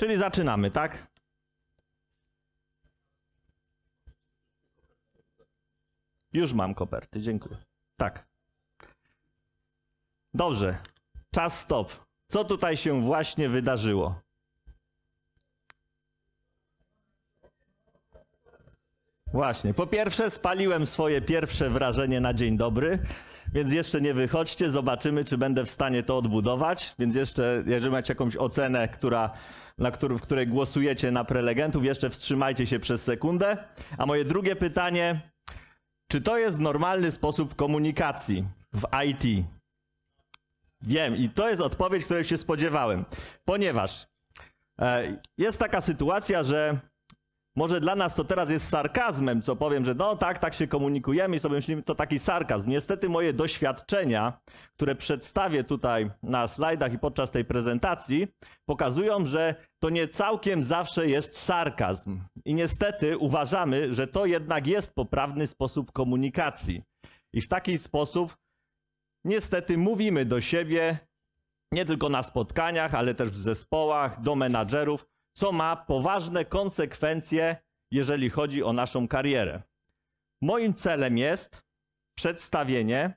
Czyli zaczynamy, tak? Już mam koperty, dziękuję. Tak. Dobrze. Czas stop. Co tutaj się właśnie wydarzyło? Właśnie. Po pierwsze, spaliłem swoje pierwsze wrażenie na dzień dobry, więc jeszcze nie wychodźcie. Zobaczymy, czy będę w stanie to odbudować. Więc jeszcze, jeżeli macie jakąś ocenę, która na który, w której głosujecie na prelegentów. Jeszcze wstrzymajcie się przez sekundę. A moje drugie pytanie, czy to jest normalny sposób komunikacji w IT? Wiem, i to jest odpowiedź, której się spodziewałem, ponieważ e, jest taka sytuacja, że może dla nas to teraz jest sarkazmem, co powiem, że no tak, tak się komunikujemy i sobie myślimy, to taki sarkazm. Niestety moje doświadczenia, które przedstawię tutaj na slajdach i podczas tej prezentacji, pokazują, że to nie całkiem zawsze jest sarkazm. I niestety uważamy, że to jednak jest poprawny sposób komunikacji. I w taki sposób niestety mówimy do siebie, nie tylko na spotkaniach, ale też w zespołach, do menadżerów, co ma poważne konsekwencje, jeżeli chodzi o naszą karierę. Moim celem jest przedstawienie,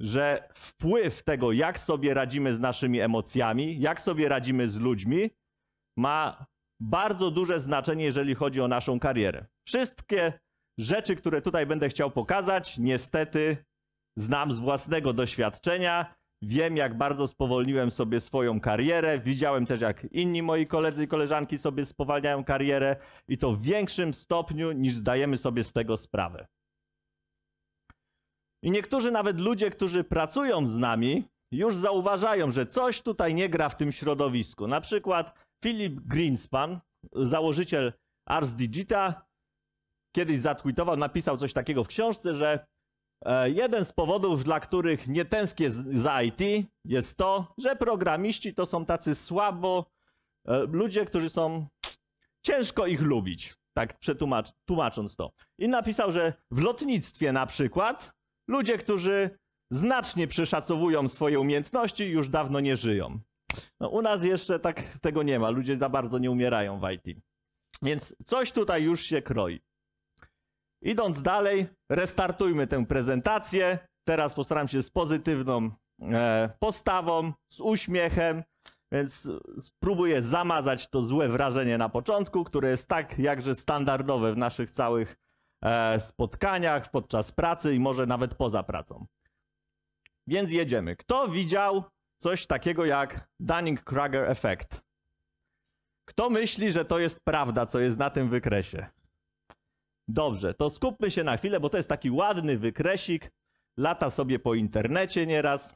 że wpływ tego, jak sobie radzimy z naszymi emocjami, jak sobie radzimy z ludźmi, ma bardzo duże znaczenie, jeżeli chodzi o naszą karierę. Wszystkie rzeczy, które tutaj będę chciał pokazać, niestety znam z własnego doświadczenia Wiem, jak bardzo spowolniłem sobie swoją karierę. Widziałem też, jak inni moi koledzy i koleżanki sobie spowalniają karierę i to w większym stopniu, niż zdajemy sobie z tego sprawę. I niektórzy nawet ludzie, którzy pracują z nami, już zauważają, że coś tutaj nie gra w tym środowisku. Na przykład Philip Greenspan, założyciel Ars Digita, kiedyś zatweetował, napisał coś takiego w książce, że E, jeden z powodów, dla których nie tęsknię za IT, jest to, że programiści to są tacy słabo e, ludzie, którzy są ciężko ich lubić. Tak przetłumacząc to. I napisał, że w lotnictwie na przykład ludzie, którzy znacznie przeszacowują swoje umiejętności, już dawno nie żyją. No, u nas jeszcze tak tego nie ma. Ludzie za bardzo nie umierają w IT. Więc coś tutaj już się kroi. Idąc dalej, restartujmy tę prezentację. Teraz postaram się z pozytywną e, postawą, z uśmiechem, więc spróbuję zamazać to złe wrażenie na początku, które jest tak jakże standardowe w naszych całych e, spotkaniach, podczas pracy i może nawet poza pracą. Więc jedziemy. Kto widział coś takiego jak Dunning-Kruger Effect? Kto myśli, że to jest prawda, co jest na tym wykresie? Dobrze, to skupmy się na chwilę, bo to jest taki ładny wykresik. Lata sobie po internecie nieraz.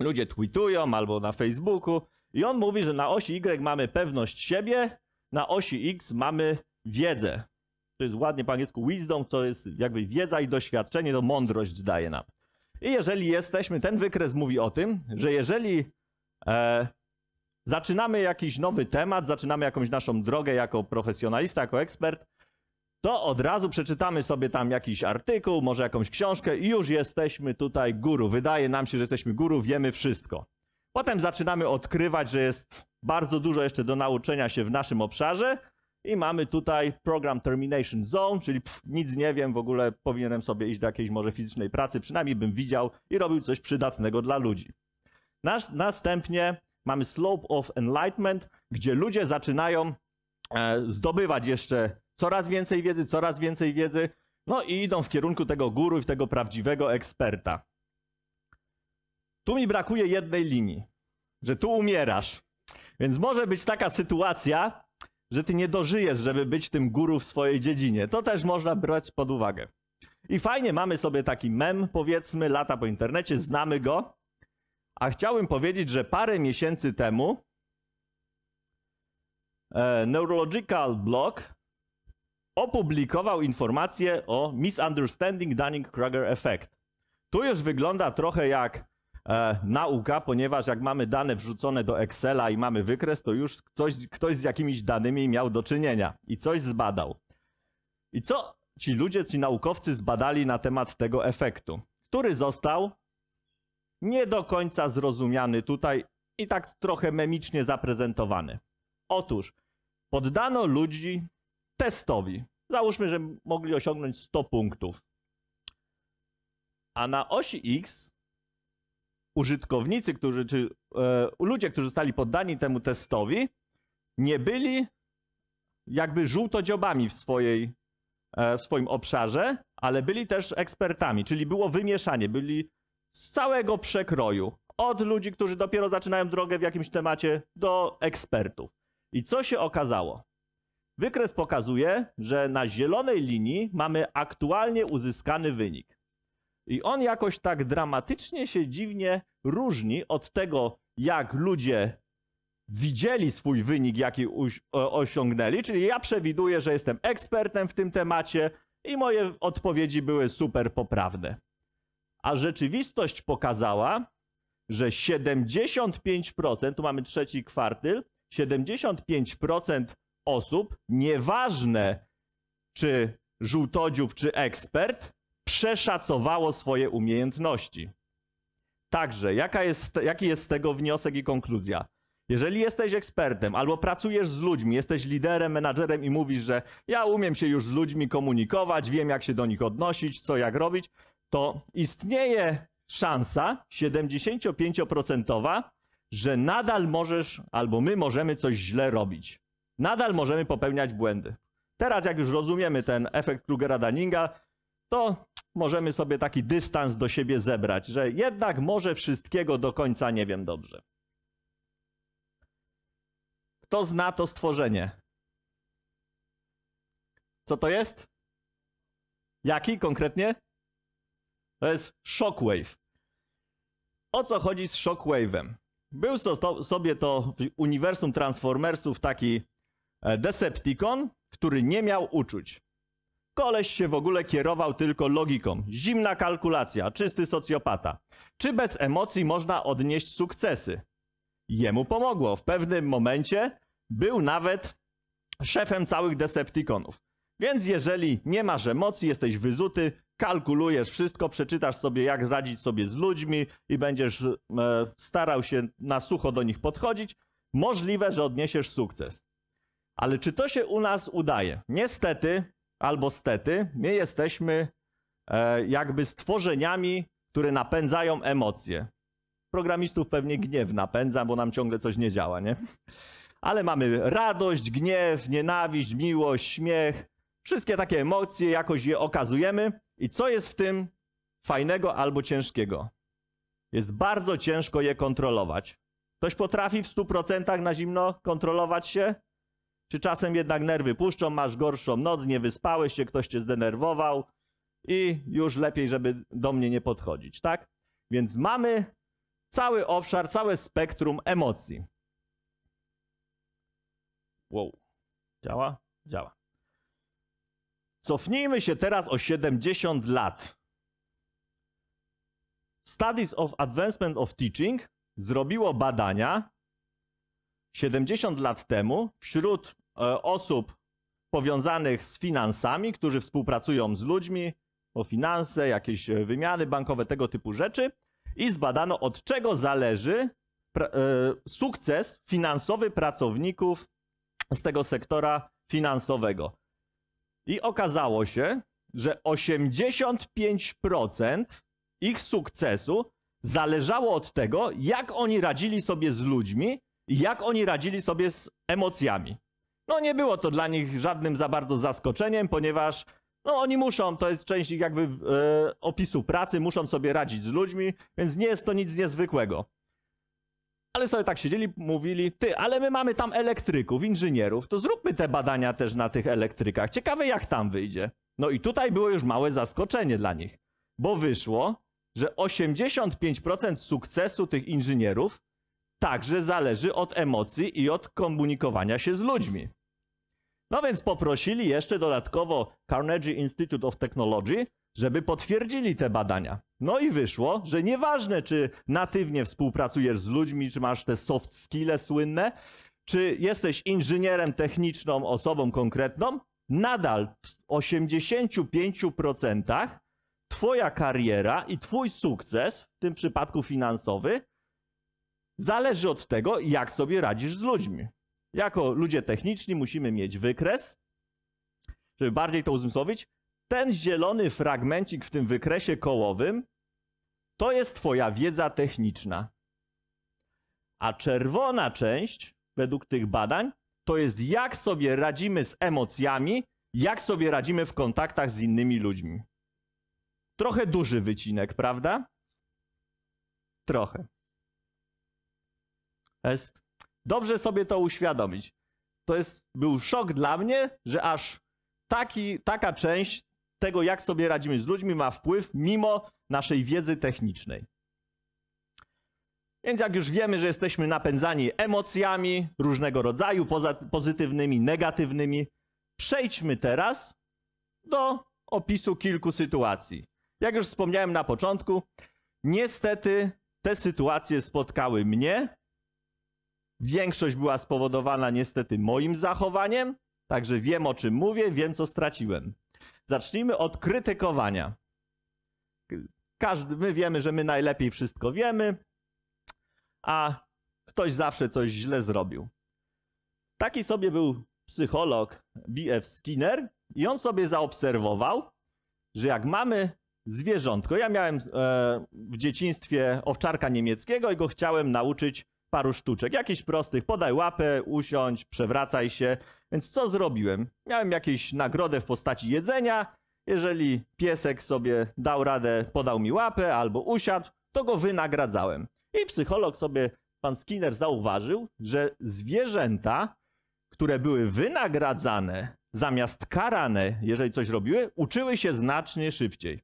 Ludzie tweetują albo na Facebooku. I on mówi, że na osi Y mamy pewność siebie, na osi X mamy wiedzę. To jest ładnie po angielsku wisdom, co jest jakby wiedza i doświadczenie, to mądrość daje nam. I jeżeli jesteśmy, ten wykres mówi o tym, że jeżeli e, zaczynamy jakiś nowy temat, zaczynamy jakąś naszą drogę jako profesjonalista, jako ekspert, to od razu przeczytamy sobie tam jakiś artykuł, może jakąś książkę i już jesteśmy tutaj guru. Wydaje nam się, że jesteśmy guru, wiemy wszystko. Potem zaczynamy odkrywać, że jest bardzo dużo jeszcze do nauczenia się w naszym obszarze i mamy tutaj program Termination Zone, czyli pff, nic nie wiem, w ogóle powinienem sobie iść do jakiejś może fizycznej pracy, przynajmniej bym widział i robił coś przydatnego dla ludzi. następnie mamy Slope of Enlightenment, gdzie ludzie zaczynają e, zdobywać jeszcze Coraz więcej wiedzy, coraz więcej wiedzy. No i idą w kierunku tego guru i tego prawdziwego eksperta. Tu mi brakuje jednej linii, że tu umierasz. Więc może być taka sytuacja, że ty nie dożyjesz, żeby być tym guru w swojej dziedzinie. To też można brać pod uwagę. I fajnie, mamy sobie taki mem, powiedzmy, lata po internecie, znamy go. A chciałbym powiedzieć, że parę miesięcy temu e, Neurological Blog opublikował informację o Misunderstanding Dunning-Kruger Effect. Tu już wygląda trochę jak e, nauka, ponieważ jak mamy dane wrzucone do Excela i mamy wykres, to już ktoś, ktoś z jakimiś danymi miał do czynienia i coś zbadał. I co ci ludzie, ci naukowcy zbadali na temat tego efektu, który został nie do końca zrozumiany tutaj i tak trochę memicznie zaprezentowany. Otóż poddano ludzi testowi, Załóżmy, że mogli osiągnąć 100 punktów. A na osi X użytkownicy, którzy, czy e, ludzie, którzy zostali poddani temu testowi, nie byli jakby żółto-dziobami w, swojej, e, w swoim obszarze, ale byli też ekspertami, czyli było wymieszanie, byli z całego przekroju. Od ludzi, którzy dopiero zaczynają drogę w jakimś temacie, do ekspertów. I co się okazało? Wykres pokazuje, że na zielonej linii mamy aktualnie uzyskany wynik. I on jakoś tak dramatycznie się dziwnie różni od tego, jak ludzie widzieli swój wynik, jaki osiągnęli. Czyli ja przewiduję, że jestem ekspertem w tym temacie i moje odpowiedzi były super poprawne. A rzeczywistość pokazała, że 75%, tu mamy trzeci kwartyl, 75% osób, nieważne czy żółtodziów, czy ekspert, przeszacowało swoje umiejętności. Także, jaka jest, jaki jest z tego wniosek i konkluzja? Jeżeli jesteś ekspertem albo pracujesz z ludźmi, jesteś liderem, menadżerem i mówisz, że ja umiem się już z ludźmi komunikować, wiem jak się do nich odnosić, co jak robić, to istnieje szansa 75%, że nadal możesz albo my możemy coś źle robić nadal możemy popełniać błędy. Teraz, jak już rozumiemy ten efekt krugera to możemy sobie taki dystans do siebie zebrać, że jednak może wszystkiego do końca nie wiem dobrze. Kto zna to stworzenie? Co to jest? Jaki konkretnie? To jest shockwave. O co chodzi z shockwave'em? Był to, sobie to w uniwersum Transformersów taki E, Decepticon, który nie miał uczuć. Koleś się w ogóle kierował tylko logiką. Zimna kalkulacja, czysty socjopata. Czy bez emocji można odnieść sukcesy? Jemu pomogło. W pewnym momencie był nawet szefem całych Decepticonów. Więc jeżeli nie masz emocji, jesteś wyzuty, kalkulujesz wszystko, przeczytasz sobie, jak radzić sobie z ludźmi i będziesz e, starał się na sucho do nich podchodzić, możliwe, że odniesiesz sukces. Ale czy to się u nas udaje? Niestety, albo stety, my jesteśmy e, jakby stworzeniami, które napędzają emocje. Programistów pewnie gniew napędza, bo nam ciągle coś nie działa, nie? Ale mamy radość, gniew, nienawiść, miłość, śmiech. Wszystkie takie emocje jakoś je okazujemy. I co jest w tym fajnego albo ciężkiego? Jest bardzo ciężko je kontrolować. Ktoś potrafi w 100% na zimno kontrolować się? Czy czasem jednak nerwy puszczą, masz gorszą noc, nie wyspałeś się, ktoś cię zdenerwował i już lepiej, żeby do mnie nie podchodzić, tak? Więc mamy cały obszar, całe spektrum emocji. Wow. Działa? Działa. Cofnijmy się teraz o 70 lat. Studies of Advancement of Teaching zrobiło badania 70 lat temu wśród E, osób powiązanych z finansami, którzy współpracują z ludźmi o finanse, jakieś e, wymiany bankowe, tego typu rzeczy i zbadano od czego zależy e, sukces finansowy pracowników z tego sektora finansowego. I okazało się, że 85% ich sukcesu zależało od tego, jak oni radzili sobie z ludźmi i jak oni radzili sobie z emocjami. No nie było to dla nich żadnym za bardzo zaskoczeniem, ponieważ no oni muszą, to jest część ich jakby e, opisu pracy, muszą sobie radzić z ludźmi, więc nie jest to nic niezwykłego. Ale sobie tak siedzieli, mówili, ty, ale my mamy tam elektryków, inżynierów, to zróbmy te badania też na tych elektrykach. Ciekawe jak tam wyjdzie. No i tutaj było już małe zaskoczenie dla nich, bo wyszło, że 85% sukcesu tych inżynierów także zależy od emocji i od komunikowania się z ludźmi. No więc poprosili jeszcze dodatkowo Carnegie Institute of Technology, żeby potwierdzili te badania. No i wyszło, że nieważne, czy natywnie współpracujesz z ludźmi, czy masz te soft skills słynne, czy jesteś inżynierem techniczną, osobą konkretną, nadal w 85% Twoja kariera i Twój sukces, w tym przypadku finansowy, zależy od tego, jak sobie radzisz z ludźmi. Jako ludzie techniczni musimy mieć wykres, żeby bardziej to uzmysłowić. Ten zielony fragmencik w tym wykresie kołowym to jest Twoja wiedza techniczna. A czerwona część, według tych badań, to jest jak sobie radzimy z emocjami, jak sobie radzimy w kontaktach z innymi ludźmi. Trochę duży wycinek, prawda? Trochę. Jest. Dobrze sobie to uświadomić. To jest, był szok dla mnie, że aż taki, taka część tego, jak sobie radzimy z ludźmi, ma wpływ mimo naszej wiedzy technicznej. Więc jak już wiemy, że jesteśmy napędzani emocjami różnego rodzaju, pozytywnymi, negatywnymi, przejdźmy teraz do opisu kilku sytuacji. Jak już wspomniałem na początku, niestety te sytuacje spotkały mnie Większość była spowodowana niestety moim zachowaniem, także wiem o czym mówię, wiem co straciłem. Zacznijmy od krytykowania. Każdy, my wiemy, że my najlepiej wszystko wiemy, a ktoś zawsze coś źle zrobił. Taki sobie był psycholog B.F. Skinner i on sobie zaobserwował, że jak mamy zwierzątko, ja miałem e, w dzieciństwie owczarka niemieckiego i go chciałem nauczyć paru sztuczek, jakichś prostych, podaj łapę, usiądź, przewracaj się. Więc co zrobiłem? Miałem jakąś nagrodę w postaci jedzenia. Jeżeli piesek sobie dał radę, podał mi łapę albo usiadł, to go wynagradzałem. I psycholog sobie, pan Skinner zauważył, że zwierzęta, które były wynagradzane zamiast karane, jeżeli coś robiły, uczyły się znacznie szybciej.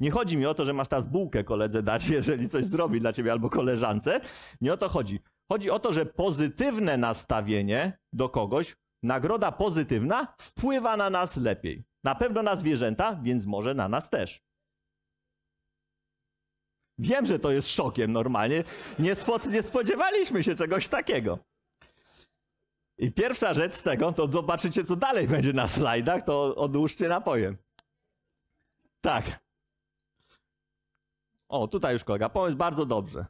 Nie chodzi mi o to, że masz teraz bułkę koledze dać, jeżeli coś zrobi dla ciebie albo koleżance. Nie o to chodzi. Chodzi o to, że pozytywne nastawienie do kogoś, nagroda pozytywna, wpływa na nas lepiej. Na pewno na zwierzęta, więc może na nas też. Wiem, że to jest szokiem normalnie. Nie, spo, nie spodziewaliśmy się czegoś takiego. I pierwsza rzecz z tego, to zobaczycie, co dalej będzie na slajdach, to odłóżcie napoje. Tak. O, tutaj już kolega, pomysł bardzo dobrze.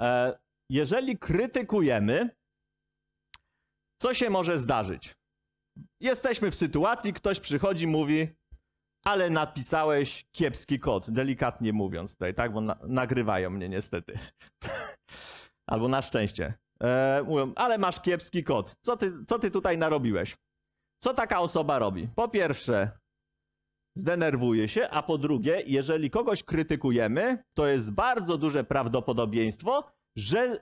E, jeżeli krytykujemy, co się może zdarzyć? Jesteśmy w sytuacji, ktoś przychodzi, mówi, ale napisałeś kiepski kod, delikatnie mówiąc tutaj, tak? Bo na nagrywają mnie niestety. Albo na szczęście. E, mówią, ale masz kiepski kod. Co ty, co ty tutaj narobiłeś? Co taka osoba robi? Po pierwsze, zdenerwuje się, a po drugie, jeżeli kogoś krytykujemy, to jest bardzo duże prawdopodobieństwo, że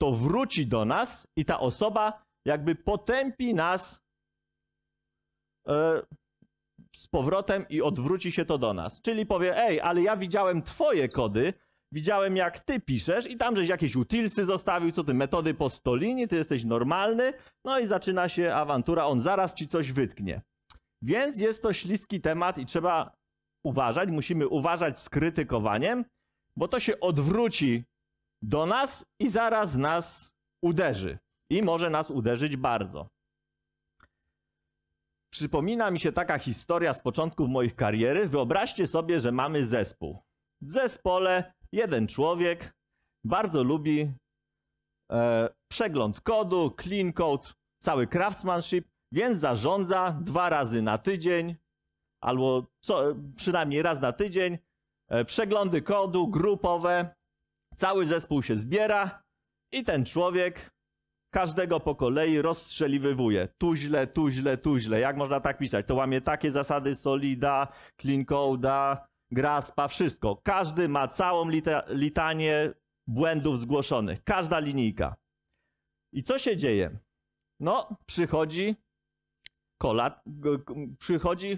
to wróci do nas i ta osoba jakby potępi nas e, z powrotem i odwróci się to do nas. Czyli powie, ej, ale ja widziałem twoje kody, widziałem jak ty piszesz i tam żeś jakieś utilsy zostawił, co ty, metody po stolini, ty jesteś normalny, no i zaczyna się awantura, on zaraz ci coś wytknie. Więc jest to śliski temat i trzeba uważać, musimy uważać z krytykowaniem, bo to się odwróci do nas i zaraz nas uderzy. I może nas uderzyć bardzo. Przypomina mi się taka historia z początków moich kariery. Wyobraźcie sobie, że mamy zespół. W zespole jeden człowiek bardzo lubi e, przegląd kodu, clean code, cały craftsmanship więc zarządza dwa razy na tydzień, albo co, przynajmniej raz na tydzień, e, przeglądy kodu grupowe. Cały zespół się zbiera i ten człowiek każdego po kolei rozstrzeliwuje, Tu źle, tu źle, tu źle. Jak można tak pisać? To łamie takie zasady solida, clean graspa, wszystko. Każdy ma całą lita litanię błędów zgłoszonych. Każda linijka. I co się dzieje? No, przychodzi kolat, przychodzi y,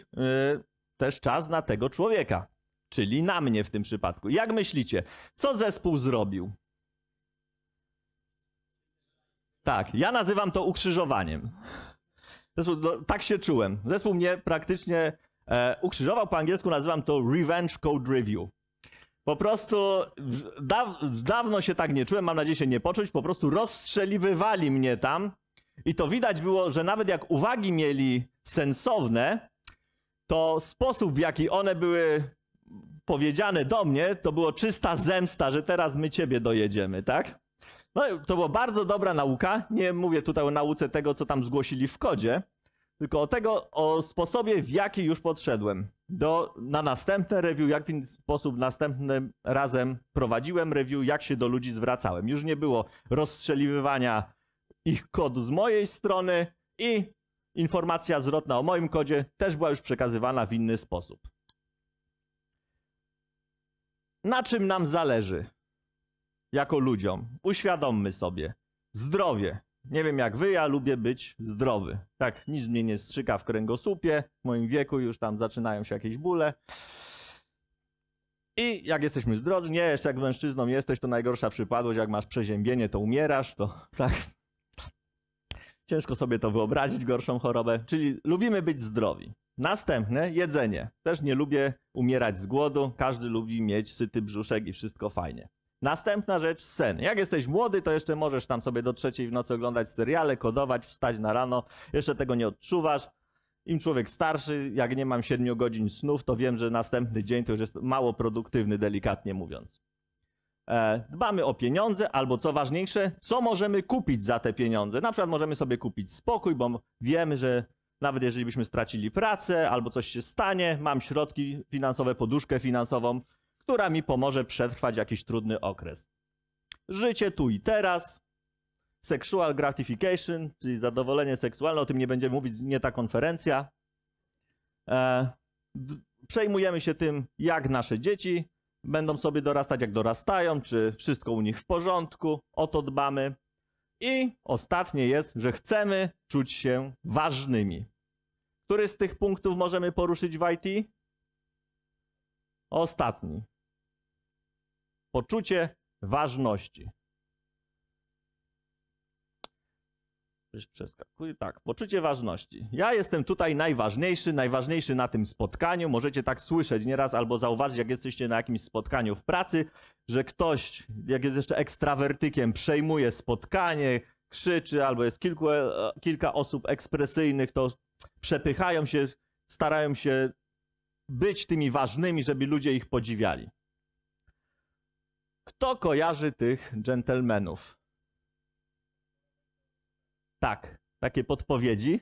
też czas na tego człowieka, czyli na mnie w tym przypadku. Jak myślicie, co zespół zrobił? Tak, ja nazywam to ukrzyżowaniem. Zespół, no, tak się czułem. Zespół mnie praktycznie e, ukrzyżował. Po angielsku nazywam to Revenge Code Review. Po prostu da, dawno się tak nie czułem, mam nadzieję się nie poczuć. Po prostu rozstrzeliwywali mnie tam i to widać było, że nawet jak uwagi mieli sensowne, to sposób, w jaki one były powiedziane do mnie, to było czysta zemsta, że teraz my ciebie dojedziemy, tak? No to była bardzo dobra nauka. Nie mówię tutaj o nauce tego, co tam zgłosili w kodzie, tylko o tego, o sposobie, w jaki już podszedłem. Do, na następne review, jak w jaki sposób następnym razem prowadziłem review, jak się do ludzi zwracałem. Już nie było rozstrzeliwania ich kod z mojej strony i informacja zwrotna o moim kodzie też była już przekazywana w inny sposób. Na czym nam zależy jako ludziom? Uświadommy sobie. Zdrowie. Nie wiem jak wy, ja lubię być zdrowy. Tak, nic mnie nie strzyka w kręgosłupie. W moim wieku już tam zaczynają się jakieś bóle. I jak jesteśmy zdrowi, nie, jeszcze jak mężczyzną jesteś, to najgorsza przypadłość, jak masz przeziębienie, to umierasz, to tak, Ciężko sobie to wyobrazić, gorszą chorobę. Czyli lubimy być zdrowi. Następne, jedzenie. Też nie lubię umierać z głodu. Każdy lubi mieć syty brzuszek i wszystko fajnie. Następna rzecz, sen. Jak jesteś młody, to jeszcze możesz tam sobie do trzeciej w nocy oglądać seriale, kodować, wstać na rano. Jeszcze tego nie odczuwasz. Im człowiek starszy, jak nie mam 7 godzin snów, to wiem, że następny dzień to już jest mało produktywny, delikatnie mówiąc. E, dbamy o pieniądze, albo co ważniejsze, co możemy kupić za te pieniądze. Na przykład możemy sobie kupić spokój, bo wiemy, że nawet jeżeli byśmy stracili pracę albo coś się stanie, mam środki finansowe, poduszkę finansową, która mi pomoże przetrwać jakiś trudny okres. Życie tu i teraz, sexual gratification, czyli zadowolenie seksualne, o tym nie będzie mówić nie ta konferencja. E, przejmujemy się tym, jak nasze dzieci będą sobie dorastać jak dorastają, czy wszystko u nich w porządku, o to dbamy. I ostatnie jest, że chcemy czuć się ważnymi. Który z tych punktów możemy poruszyć w IT? Ostatni. Poczucie ważności. Przeskakuję. Tak, poczucie ważności. Ja jestem tutaj najważniejszy, najważniejszy na tym spotkaniu. Możecie tak słyszeć nieraz albo zauważyć, jak jesteście na jakimś spotkaniu w pracy, że ktoś, jak jest jeszcze ekstrawertykiem, przejmuje spotkanie, krzyczy, albo jest kilku, e, kilka osób ekspresyjnych, to przepychają się, starają się być tymi ważnymi, żeby ludzie ich podziwiali. Kto kojarzy tych dżentelmenów? Tak, takie podpowiedzi.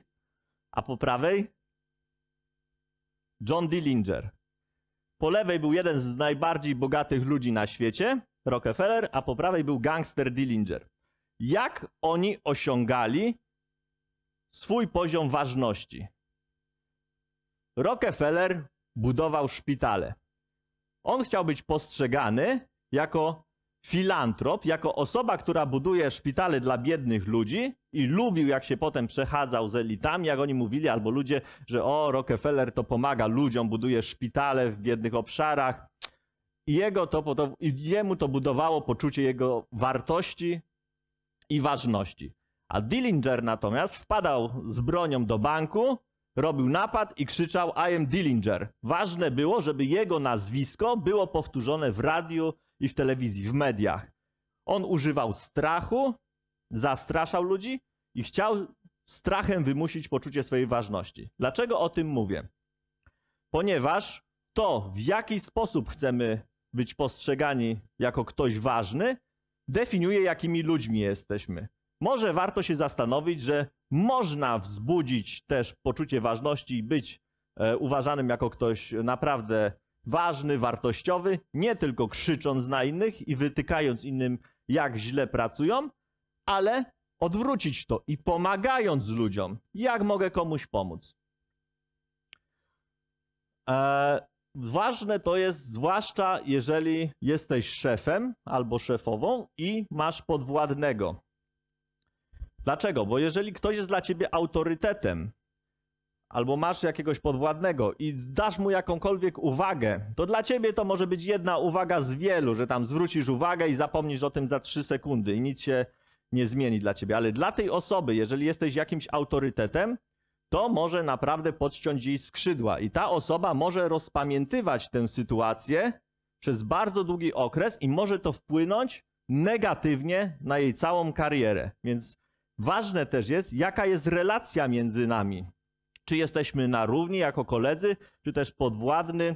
A po prawej John Dillinger. Po lewej był jeden z najbardziej bogatych ludzi na świecie, Rockefeller, a po prawej był gangster Dillinger. Jak oni osiągali swój poziom ważności? Rockefeller budował szpitale. On chciał być postrzegany jako filantrop, jako osoba, która buduje szpitale dla biednych ludzi i lubił, jak się potem przechadzał z elitami, jak oni mówili, albo ludzie, że o, Rockefeller to pomaga ludziom, buduje szpitale w biednych obszarach. I jego to, to, jemu to budowało poczucie jego wartości i ważności. A Dillinger natomiast wpadał z bronią do banku, robił napad i krzyczał I am Dillinger. Ważne było, żeby jego nazwisko było powtórzone w radiu, i w telewizji, w mediach. On używał strachu, zastraszał ludzi i chciał strachem wymusić poczucie swojej ważności. Dlaczego o tym mówię? Ponieważ to, w jaki sposób chcemy być postrzegani jako ktoś ważny, definiuje, jakimi ludźmi jesteśmy. Może warto się zastanowić, że można wzbudzić też poczucie ważności i być e, uważanym jako ktoś naprawdę ważny, wartościowy, nie tylko krzycząc na innych i wytykając innym, jak źle pracują, ale odwrócić to i pomagając ludziom, jak mogę komuś pomóc. E, ważne to jest, zwłaszcza jeżeli jesteś szefem albo szefową i masz podwładnego. Dlaczego? Bo jeżeli ktoś jest dla ciebie autorytetem, albo masz jakiegoś podwładnego i dasz mu jakąkolwiek uwagę, to dla ciebie to może być jedna uwaga z wielu, że tam zwrócisz uwagę i zapomnisz o tym za trzy sekundy i nic się nie zmieni dla ciebie. Ale dla tej osoby, jeżeli jesteś jakimś autorytetem, to może naprawdę podciąć jej skrzydła i ta osoba może rozpamiętywać tę sytuację przez bardzo długi okres i może to wpłynąć negatywnie na jej całą karierę. Więc ważne też jest, jaka jest relacja między nami czy jesteśmy na równi jako koledzy, czy też podwładny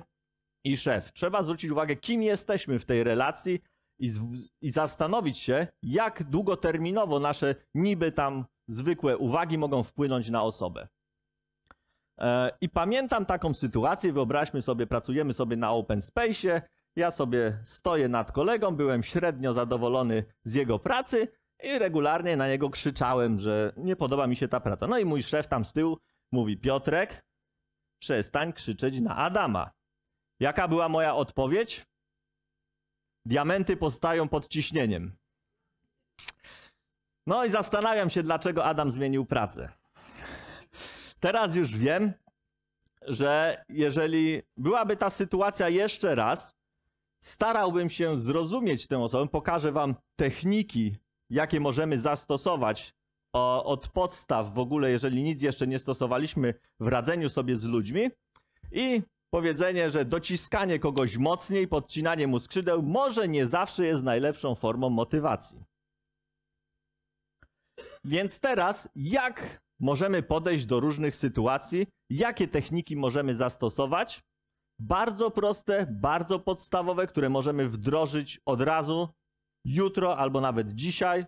i szef. Trzeba zwrócić uwagę, kim jesteśmy w tej relacji i, z, i zastanowić się, jak długoterminowo nasze niby tam zwykłe uwagi mogą wpłynąć na osobę. E, I pamiętam taką sytuację, wyobraźmy sobie, pracujemy sobie na open space, ja sobie stoję nad kolegą, byłem średnio zadowolony z jego pracy i regularnie na niego krzyczałem, że nie podoba mi się ta praca. No i mój szef tam z tyłu Mówi Piotrek, przestań krzyczeć na Adama. Jaka była moja odpowiedź? Diamenty powstają pod ciśnieniem. No i zastanawiam się, dlaczego Adam zmienił pracę. Teraz już wiem, że jeżeli byłaby ta sytuacja jeszcze raz, starałbym się zrozumieć tę osobę. Pokażę Wam techniki, jakie możemy zastosować od podstaw w ogóle, jeżeli nic jeszcze nie stosowaliśmy w radzeniu sobie z ludźmi i powiedzenie, że dociskanie kogoś mocniej, podcinanie mu skrzydeł może nie zawsze jest najlepszą formą motywacji. Więc teraz jak możemy podejść do różnych sytuacji, jakie techniki możemy zastosować? Bardzo proste, bardzo podstawowe, które możemy wdrożyć od razu, jutro albo nawet dzisiaj,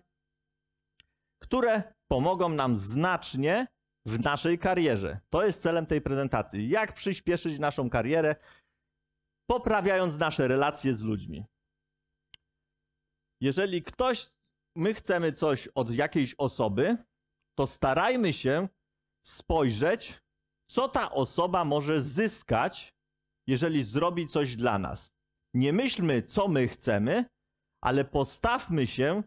które pomogą nam znacznie w naszej karierze. To jest celem tej prezentacji. Jak przyspieszyć naszą karierę, poprawiając nasze relacje z ludźmi. Jeżeli ktoś, my chcemy coś od jakiejś osoby, to starajmy się spojrzeć, co ta osoba może zyskać, jeżeli zrobi coś dla nas. Nie myślmy, co my chcemy, ale postawmy się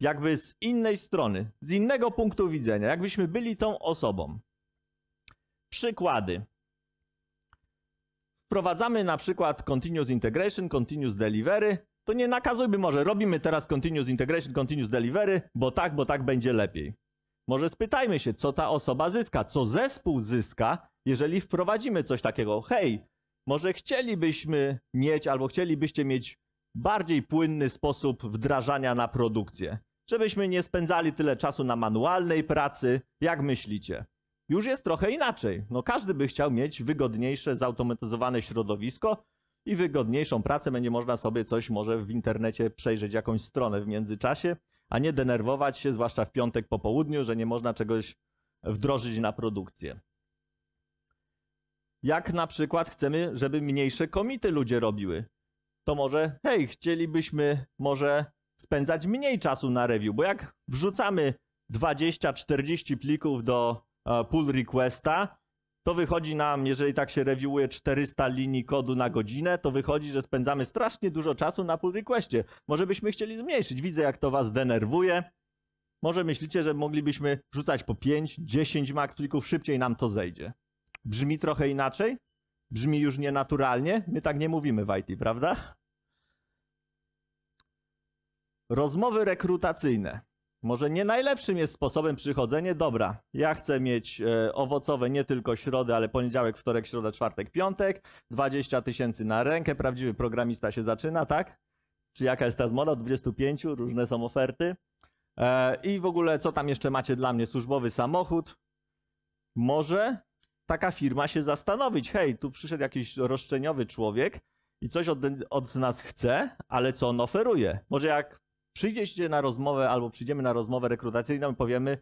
jakby z innej strony, z innego punktu widzenia, jakbyśmy byli tą osobą. Przykłady. Wprowadzamy na przykład continuous integration, continuous delivery. To nie nakazujmy może, robimy teraz continuous integration, continuous delivery, bo tak, bo tak będzie lepiej. Może spytajmy się, co ta osoba zyska, co zespół zyska, jeżeli wprowadzimy coś takiego. Hej, może chcielibyśmy mieć albo chcielibyście mieć bardziej płynny sposób wdrażania na produkcję żebyśmy nie spędzali tyle czasu na manualnej pracy. Jak myślicie? Już jest trochę inaczej. No każdy by chciał mieć wygodniejsze, zautomatyzowane środowisko i wygodniejszą pracę. Będzie można sobie coś może w internecie przejrzeć jakąś stronę w międzyczasie, a nie denerwować się, zwłaszcza w piątek po południu, że nie można czegoś wdrożyć na produkcję. Jak na przykład chcemy, żeby mniejsze komity ludzie robiły. To może, hej, chcielibyśmy może spędzać mniej czasu na review, bo jak wrzucamy 20-40 plików do e, pull requesta, to wychodzi nam, jeżeli tak się reviewuje 400 linii kodu na godzinę, to wychodzi, że spędzamy strasznie dużo czasu na pull requestie. Może byśmy chcieli zmniejszyć. Widzę, jak to was denerwuje. Może myślicie, że moglibyśmy wrzucać po 5, 10 max plików, szybciej nam to zejdzie. Brzmi trochę inaczej? Brzmi już nienaturalnie? My tak nie mówimy w IT, prawda? Rozmowy rekrutacyjne. Może nie najlepszym jest sposobem przychodzenie, dobra, ja chcę mieć e, owocowe nie tylko środy, ale poniedziałek, wtorek, środa, czwartek, piątek, 20 tysięcy na rękę, prawdziwy programista się zaczyna, tak? Czy jaka jest ta zmora? 25, różne są oferty. E, I w ogóle, co tam jeszcze macie dla mnie? Służbowy samochód. Może taka firma się zastanowić, hej, tu przyszedł jakiś roszczeniowy człowiek i coś od, od nas chce, ale co on oferuje? Może jak przyjdziecie na rozmowę albo przyjdziemy na rozmowę rekrutacyjną i powiemy,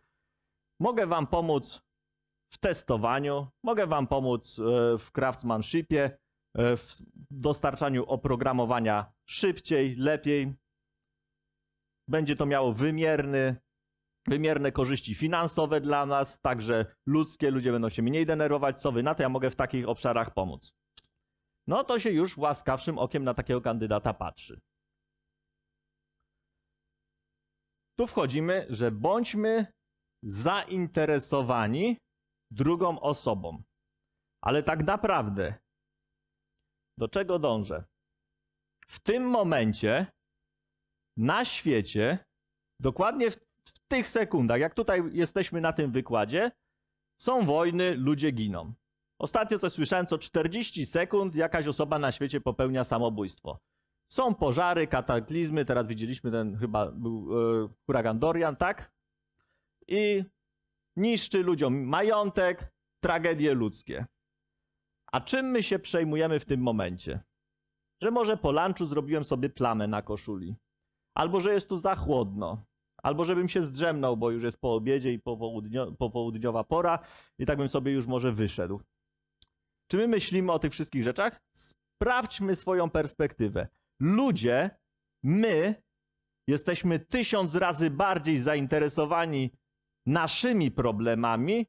mogę wam pomóc w testowaniu, mogę wam pomóc e, w craftsmanshipie, e, w dostarczaniu oprogramowania szybciej, lepiej. Będzie to miało wymierny, wymierne korzyści finansowe dla nas, także ludzkie, ludzie będą się mniej denerwować, co wy na to, ja mogę w takich obszarach pomóc. No to się już łaskawszym okiem na takiego kandydata patrzy. Tu wchodzimy, że bądźmy zainteresowani drugą osobą. Ale tak naprawdę, do czego dążę? W tym momencie na świecie, dokładnie w, w tych sekundach, jak tutaj jesteśmy na tym wykładzie, są wojny, ludzie giną. Ostatnio coś słyszałem, co 40 sekund jakaś osoba na świecie popełnia samobójstwo. Są pożary, kataklizmy, teraz widzieliśmy ten chyba był e, huragan Dorian, tak? I niszczy ludziom majątek, tragedie ludzkie. A czym my się przejmujemy w tym momencie? Że może po lunchu zrobiłem sobie plamę na koszuli. Albo że jest tu za chłodno. Albo żebym się zdrzemnął, bo już jest po obiedzie i popołudnio, popołudniowa pora i tak bym sobie już może wyszedł. Czy my myślimy o tych wszystkich rzeczach? Sprawdźmy swoją perspektywę ludzie, my jesteśmy tysiąc razy bardziej zainteresowani naszymi problemami,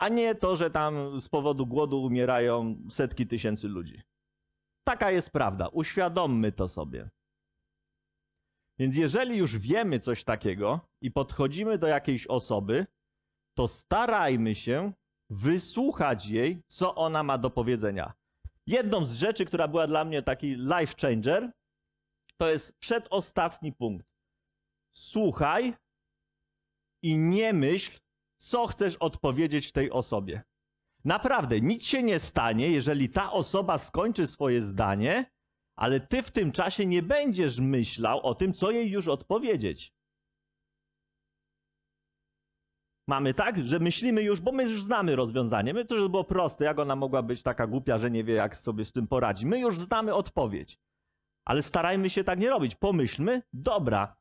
a nie to, że tam z powodu głodu umierają setki tysięcy ludzi. Taka jest prawda. Uświadommy to sobie. Więc jeżeli już wiemy coś takiego i podchodzimy do jakiejś osoby, to starajmy się wysłuchać jej, co ona ma do powiedzenia. Jedną z rzeczy, która była dla mnie taki life changer, to jest przedostatni punkt. Słuchaj i nie myśl, co chcesz odpowiedzieć tej osobie. Naprawdę, nic się nie stanie, jeżeli ta osoba skończy swoje zdanie, ale ty w tym czasie nie będziesz myślał o tym, co jej już odpowiedzieć. Mamy tak, że myślimy już, bo my już znamy rozwiązanie. My to, że było proste, jak ona mogła być taka głupia, że nie wie, jak sobie z tym poradzi. My już znamy odpowiedź. Ale starajmy się tak nie robić. Pomyślmy, dobra,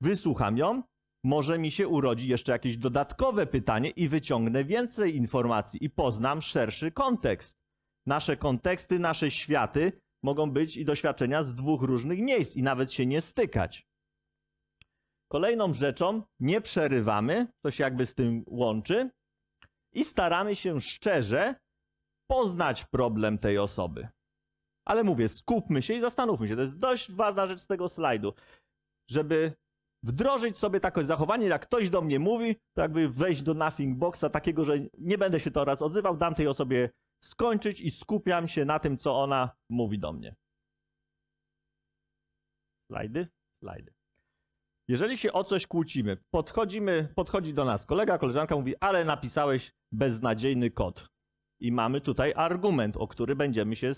wysłucham ją, może mi się urodzi jeszcze jakieś dodatkowe pytanie i wyciągnę więcej informacji i poznam szerszy kontekst. Nasze konteksty, nasze światy mogą być i doświadczenia z dwóch różnych miejsc i nawet się nie stykać. Kolejną rzeczą nie przerywamy, to się jakby z tym łączy, i staramy się szczerze poznać problem tej osoby. Ale mówię, skupmy się i zastanówmy się. To jest dość ważna rzecz z tego slajdu, żeby wdrożyć sobie takie zachowanie, jak ktoś do mnie mówi, to jakby wejść do nothing boxa takiego, że nie będę się to raz odzywał, dam tej osobie skończyć i skupiam się na tym, co ona mówi do mnie. Slajdy, slajdy. Jeżeli się o coś kłócimy, podchodzimy, podchodzi do nas kolega, koleżanka mówi, ale napisałeś beznadziejny kod. I mamy tutaj argument, o który będziemy się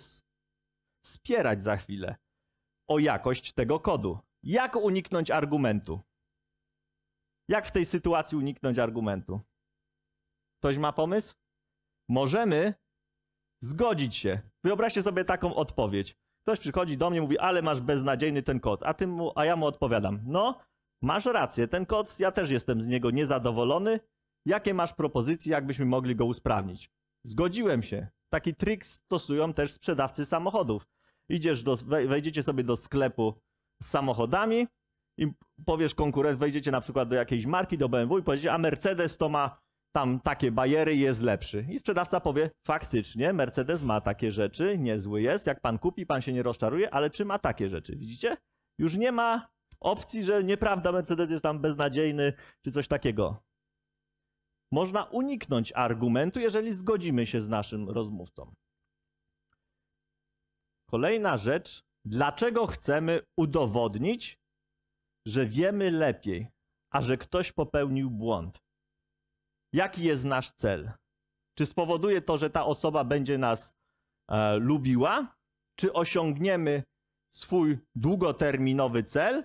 spierać za chwilę o jakość tego kodu. Jak uniknąć argumentu? Jak w tej sytuacji uniknąć argumentu? Ktoś ma pomysł? Możemy zgodzić się. Wyobraźcie sobie taką odpowiedź. Ktoś przychodzi do mnie i mówi, ale masz beznadziejny ten kod, a, ty mu, a ja mu odpowiadam, no, masz rację, ten kod, ja też jestem z niego niezadowolony. Jakie masz propozycje, jakbyśmy mogli go usprawnić? Zgodziłem się. Taki trik stosują też sprzedawcy samochodów idziesz do, wejdziecie sobie do sklepu z samochodami i powiesz konkurent, wejdziecie na przykład do jakiejś marki, do BMW i powiecie, a Mercedes to ma tam takie bajery jest lepszy. I sprzedawca powie, faktycznie Mercedes ma takie rzeczy, niezły jest, jak pan kupi, pan się nie rozczaruje, ale czy ma takie rzeczy, widzicie? Już nie ma opcji, że nieprawda, Mercedes jest tam beznadziejny, czy coś takiego. Można uniknąć argumentu, jeżeli zgodzimy się z naszym rozmówcą. Kolejna rzecz, dlaczego chcemy udowodnić, że wiemy lepiej, a że ktoś popełnił błąd? Jaki jest nasz cel? Czy spowoduje to, że ta osoba będzie nas e, lubiła? Czy osiągniemy swój długoterminowy cel?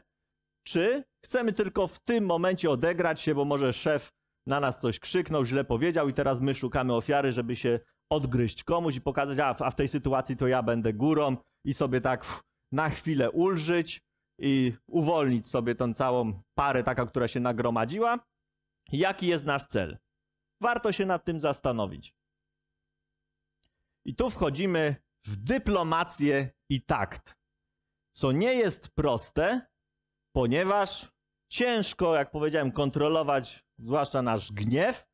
Czy chcemy tylko w tym momencie odegrać się, bo może szef na nas coś krzyknął, źle powiedział i teraz my szukamy ofiary, żeby się odgryźć komuś i pokazać, a, a w tej sytuacji to ja będę górą i sobie tak pff, na chwilę ulżyć i uwolnić sobie tą całą parę taka, która się nagromadziła. Jaki jest nasz cel? Warto się nad tym zastanowić. I tu wchodzimy w dyplomację i takt, co nie jest proste, ponieważ ciężko, jak powiedziałem, kontrolować zwłaszcza nasz gniew,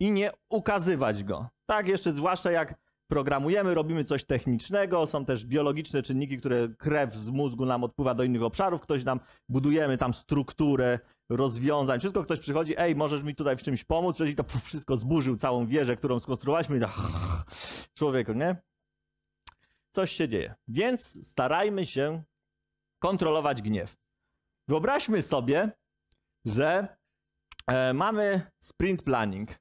i nie ukazywać go. Tak, jeszcze zwłaszcza jak programujemy, robimy coś technicznego, są też biologiczne czynniki, które krew z mózgu nam odpływa do innych obszarów, ktoś nam, budujemy tam strukturę rozwiązań, wszystko, ktoś przychodzi, ej, możesz mi tutaj w czymś pomóc, czyli to wszystko zburzył, całą wieżę, którą skonstruowaliśmy i człowieku, nie? Coś się dzieje. Więc starajmy się kontrolować gniew. Wyobraźmy sobie, że e, mamy sprint planning.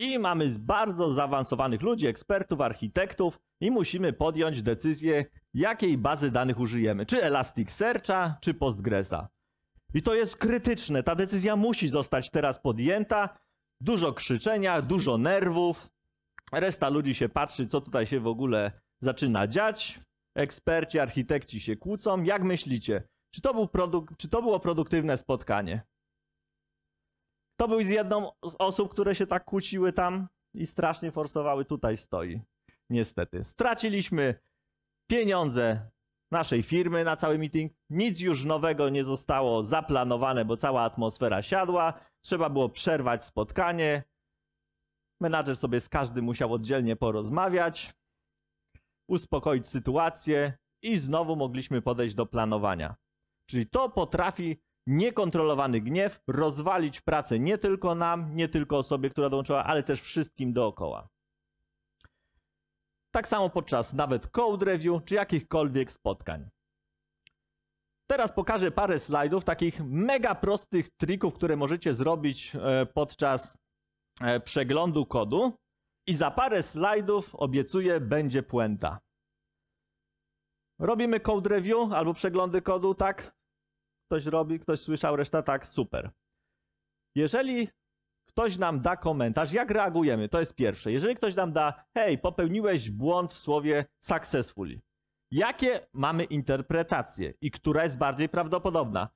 I mamy bardzo zaawansowanych ludzi, ekspertów, architektów i musimy podjąć decyzję, jakiej bazy danych użyjemy. Czy Elasticsearcha, czy Postgresa. I to jest krytyczne. Ta decyzja musi zostać teraz podjęta. Dużo krzyczenia, dużo nerwów. Reszta ludzi się patrzy, co tutaj się w ogóle zaczyna dziać. Eksperci, architekci się kłócą. Jak myślicie, czy to, był produk- czy to było produktywne spotkanie? to był z jedną z osób, które się tak kłóciły tam i strasznie forsowały. Tutaj stoi. Niestety. Straciliśmy pieniądze naszej firmy na cały meeting. Nic już nowego nie zostało zaplanowane, bo cała atmosfera siadła. Trzeba było przerwać spotkanie. Menadżer sobie z każdym musiał oddzielnie porozmawiać, uspokoić sytuację i znowu mogliśmy podejść do planowania. Czyli to potrafi niekontrolowany gniew rozwalić pracę nie tylko nam, nie tylko osobie, która dołączyła, ale też wszystkim dookoła. Tak samo podczas nawet code review czy jakichkolwiek spotkań. Teraz pokażę parę slajdów takich mega prostych trików, które możecie zrobić e, podczas e, przeglądu kodu. I za parę slajdów obiecuję będzie puenta. Robimy code review albo przeglądy kodu, tak? ktoś robi, ktoś słyszał, reszta tak, super. Jeżeli ktoś nam da komentarz, jak reagujemy, to jest pierwsze. Jeżeli ktoś nam da, hej, popełniłeś błąd w słowie successfully, jakie mamy interpretacje i która jest bardziej prawdopodobna?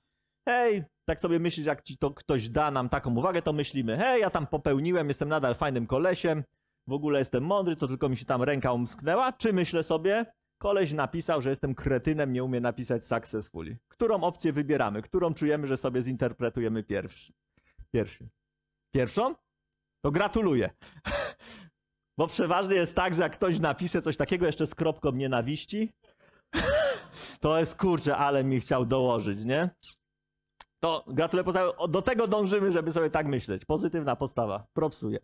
Hej, tak sobie myślisz, jak ci to ktoś da nam taką uwagę, to myślimy, hej, ja tam popełniłem, jestem nadal fajnym kolesiem, w ogóle jestem mądry, to tylko mi się tam ręka umsknęła, czy myślę sobie, Koleś napisał, że jestem kretynem, nie umie napisać successfully. Którą opcję wybieramy? Którą czujemy, że sobie zinterpretujemy pierwszy? Pierwszy. Pierwszą? To gratuluję. Bo przeważnie jest tak, że jak ktoś napisze coś takiego jeszcze z kropką nienawiści, to jest kurczę, ale mi chciał dołożyć, nie? To gratuluję. Do tego dążymy, żeby sobie tak myśleć. Pozytywna postawa. Propsuję.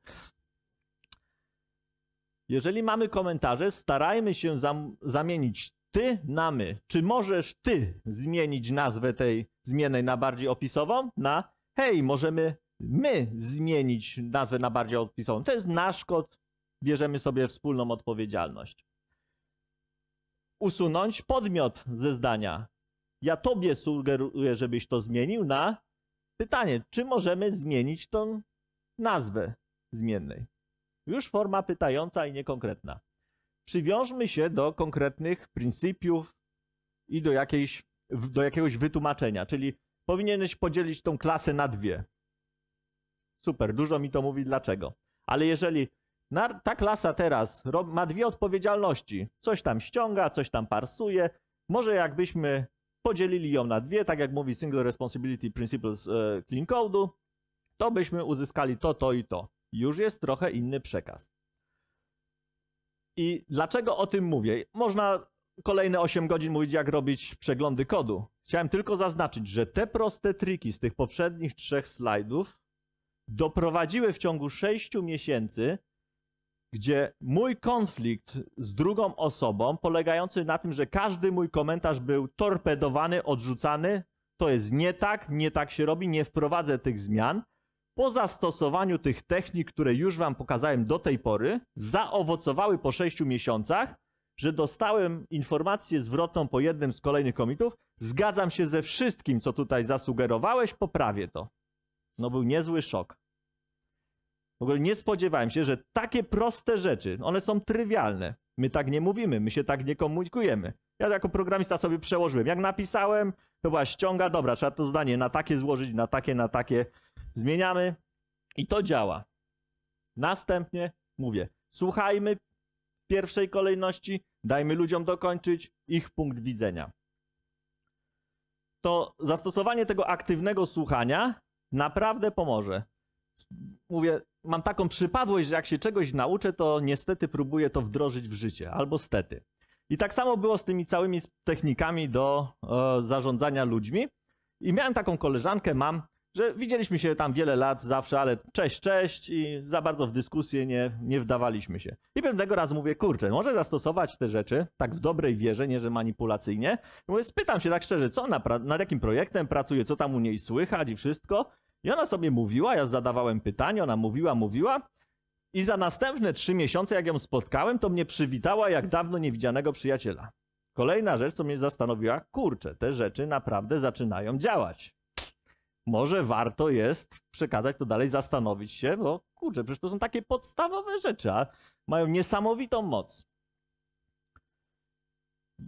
Jeżeli mamy komentarze, starajmy się zam- zamienić ty na my. Czy możesz ty zmienić nazwę tej zmiennej na bardziej opisową? Na hej, możemy my zmienić nazwę na bardziej opisową. To jest nasz kod, bierzemy sobie wspólną odpowiedzialność. Usunąć podmiot ze zdania. Ja tobie sugeruję, żebyś to zmienił na pytanie, czy możemy zmienić tą nazwę zmiennej. Już forma pytająca i niekonkretna. Przywiążmy się do konkretnych pryncypiów i do, jakiejś, do jakiegoś wytłumaczenia, czyli powinieneś podzielić tą klasę na dwie. Super, dużo mi to mówi dlaczego. Ale jeżeli ta klasa teraz ma dwie odpowiedzialności, coś tam ściąga, coś tam parsuje, może jakbyśmy podzielili ją na dwie, tak jak mówi Single Responsibility Principles e, clean code'u, to byśmy uzyskali to, to i to już jest trochę inny przekaz. I dlaczego o tym mówię? Można kolejne 8 godzin mówić, jak robić przeglądy kodu. Chciałem tylko zaznaczyć, że te proste triki z tych poprzednich trzech slajdów doprowadziły w ciągu 6 miesięcy, gdzie mój konflikt z drugą osobą, polegający na tym, że każdy mój komentarz był torpedowany, odrzucany, to jest nie tak, nie tak się robi, nie wprowadzę tych zmian, po zastosowaniu tych technik, które już Wam pokazałem do tej pory, zaowocowały po 6 miesiącach, że dostałem informację zwrotną po jednym z kolejnych komitów. Zgadzam się ze wszystkim, co tutaj zasugerowałeś, poprawię to. No był niezły szok. W ogóle nie spodziewałem się, że takie proste rzeczy, one są trywialne. My tak nie mówimy, my się tak nie komunikujemy. Ja jako programista sobie przełożyłem. Jak napisałem, to była ściąga, dobra, trzeba to zdanie na takie złożyć, na takie, na takie zmieniamy i to działa. Następnie mówię, słuchajmy w pierwszej kolejności, dajmy ludziom dokończyć ich punkt widzenia. To zastosowanie tego aktywnego słuchania naprawdę pomoże. Mówię, mam taką przypadłość, że jak się czegoś nauczę, to niestety próbuję to wdrożyć w życie, albo stety. I tak samo było z tymi całymi technikami do e, zarządzania ludźmi. I miałem taką koleżankę, mam, że widzieliśmy się tam wiele lat zawsze, ale cześć, cześć i za bardzo w dyskusję nie, nie wdawaliśmy się. I pewnego razu mówię, kurczę, może zastosować te rzeczy tak w dobrej wierze, nie że manipulacyjnie. mówię, no spytam się tak szczerze, co na, nad jakim projektem pracuje, co tam u niej słychać i wszystko. I ona sobie mówiła, ja zadawałem pytania, ona mówiła, mówiła. I za następne trzy miesiące, jak ją spotkałem, to mnie przywitała jak dawno niewidzianego przyjaciela. Kolejna rzecz, co mnie zastanowiła, kurczę, te rzeczy naprawdę zaczynają działać może warto jest przekazać to dalej, zastanowić się, bo kurczę, przecież to są takie podstawowe rzeczy, a mają niesamowitą moc.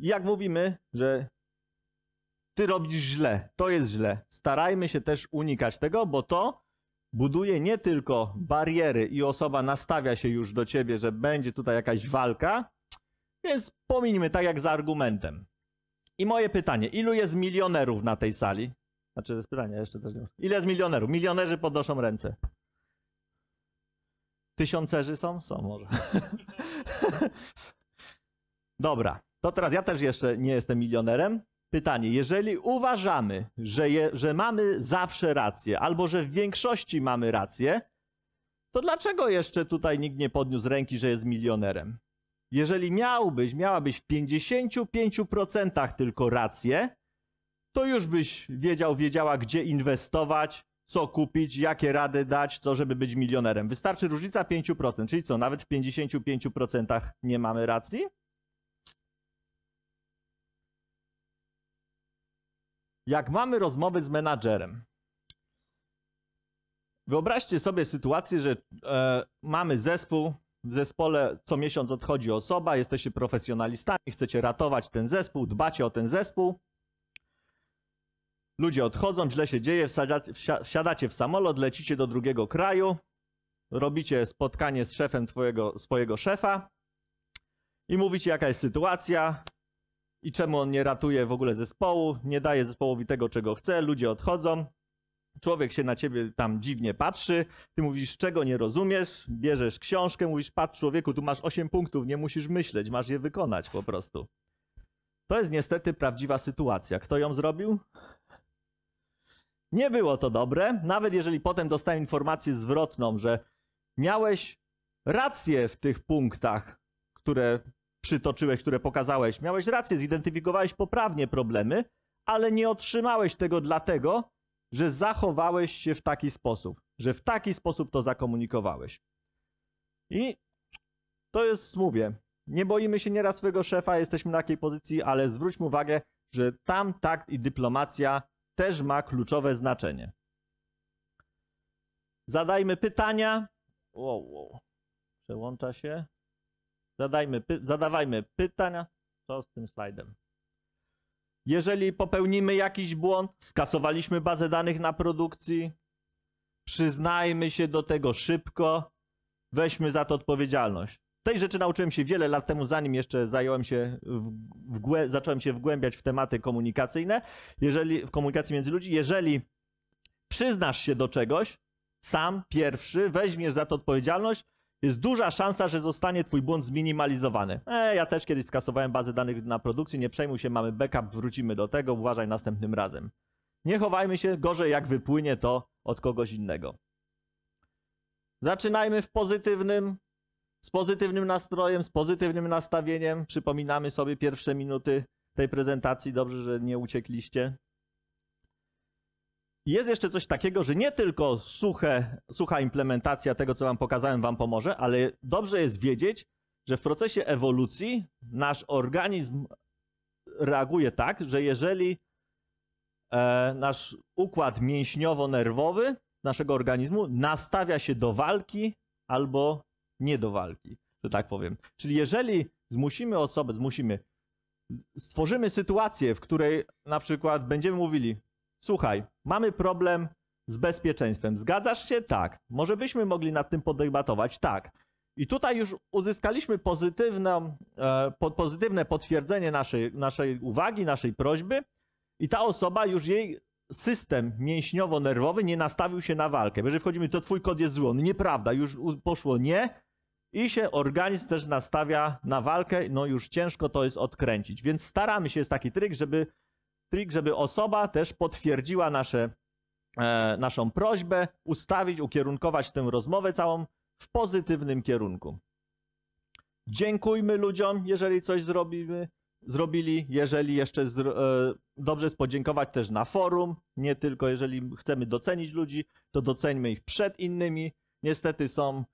Jak mówimy, że ty robisz źle, to jest źle. Starajmy się też unikać tego, bo to buduje nie tylko bariery i osoba nastawia się już do ciebie, że będzie tutaj jakaś walka, więc pominijmy tak jak za argumentem. I moje pytanie, ilu jest milionerów na tej sali? Znaczy, jest pytanie, jeszcze też nie Ile z milionerów? Milionerzy podnoszą ręce. Tysiącerzy są? Są może. Dobra, to teraz ja też jeszcze nie jestem milionerem. Pytanie, jeżeli uważamy, że, je, że mamy zawsze rację, albo że w większości mamy rację, to dlaczego jeszcze tutaj nikt nie podniósł ręki, że jest milionerem? Jeżeli miałbyś, miałabyś w 55% tylko rację, to już byś wiedział, wiedziała, gdzie inwestować, co kupić, jakie rady dać, co, żeby być milionerem. Wystarczy różnica 5%, czyli co, nawet w 55% nie mamy racji? Jak mamy rozmowy z menadżerem, wyobraźcie sobie sytuację, że e, mamy zespół, w zespole co miesiąc odchodzi osoba, jesteście profesjonalistami, chcecie ratować ten zespół, dbacie o ten zespół Ludzie odchodzą, źle się dzieje, wsiadacie w samolot, lecicie do drugiego kraju, robicie spotkanie z szefem twojego, swojego szefa i mówicie, jaka jest sytuacja i czemu on nie ratuje w ogóle zespołu, nie daje zespołowi tego, czego chce, ludzie odchodzą, człowiek się na ciebie tam dziwnie patrzy, ty mówisz, czego nie rozumiesz, bierzesz książkę, mówisz, patrz człowieku, tu masz 8 punktów, nie musisz myśleć, masz je wykonać po prostu. To jest niestety prawdziwa sytuacja. Kto ją zrobił? Nie było to dobre, nawet jeżeli potem dostałem informację zwrotną, że miałeś rację w tych punktach, które przytoczyłeś, które pokazałeś. Miałeś rację, zidentyfikowałeś poprawnie problemy, ale nie otrzymałeś tego dlatego, że zachowałeś się w taki sposób, że w taki sposób to zakomunikowałeś. I to jest, mówię, nie boimy się nieraz swojego szefa, jesteśmy na takiej pozycji, ale zwróćmy uwagę, że tam takt i dyplomacja też ma kluczowe znaczenie. Zadajmy pytania. Wow, wow. Przełącza się. Zadajmy, py... zadawajmy pytania. Co z tym slajdem? Jeżeli popełnimy jakiś błąd, skasowaliśmy bazę danych na produkcji, przyznajmy się do tego szybko, weźmy za to odpowiedzialność. Tej rzeczy nauczyłem się wiele lat temu, zanim jeszcze zająłem się w, zacząłem się wgłębiać w tematy komunikacyjne, jeżeli, w komunikacji między ludźmi, Jeżeli przyznasz się do czegoś, sam, pierwszy, weźmiesz za to odpowiedzialność, jest duża szansa, że zostanie twój błąd zminimalizowany. E, ja też kiedyś skasowałem bazę danych na produkcji, nie przejmuj się, mamy backup, wrócimy do tego, uważaj następnym razem. Nie chowajmy się, gorzej jak wypłynie to od kogoś innego. Zaczynajmy w pozytywnym z pozytywnym nastrojem, z pozytywnym nastawieniem. Przypominamy sobie pierwsze minuty tej prezentacji. Dobrze, że nie uciekliście. Jest jeszcze coś takiego, że nie tylko suche, sucha implementacja tego, co Wam pokazałem, Wam pomoże, ale dobrze jest wiedzieć, że w procesie ewolucji nasz organizm reaguje tak, że jeżeli e, nasz układ mięśniowo-nerwowy naszego organizmu nastawia się do walki albo nie do walki, że tak powiem. Czyli jeżeli zmusimy osobę, zmusimy, stworzymy sytuację, w której na przykład będziemy mówili, słuchaj, mamy problem z bezpieczeństwem. Zgadzasz się? Tak. Może byśmy mogli nad tym podebatować? Tak. I tutaj już uzyskaliśmy pozytywne, pozytywne potwierdzenie naszej, naszej uwagi, naszej prośby, i ta osoba już jej system mięśniowo-nerwowy nie nastawił się na walkę. Jeżeli wchodzimy, to twój kod jest zły, on nieprawda, już poszło nie, i się organizm też nastawia na walkę, no już ciężko to jest odkręcić. Więc staramy się, jest taki trik, żeby, trik, żeby osoba też potwierdziła nasze, e, naszą prośbę, ustawić, ukierunkować tę rozmowę całą w pozytywnym kierunku. Dziękujmy ludziom, jeżeli coś zrobimy, zrobili, jeżeli jeszcze e, dobrze jest podziękować też na forum, nie tylko jeżeli chcemy docenić ludzi, to doceńmy ich przed innymi. Niestety są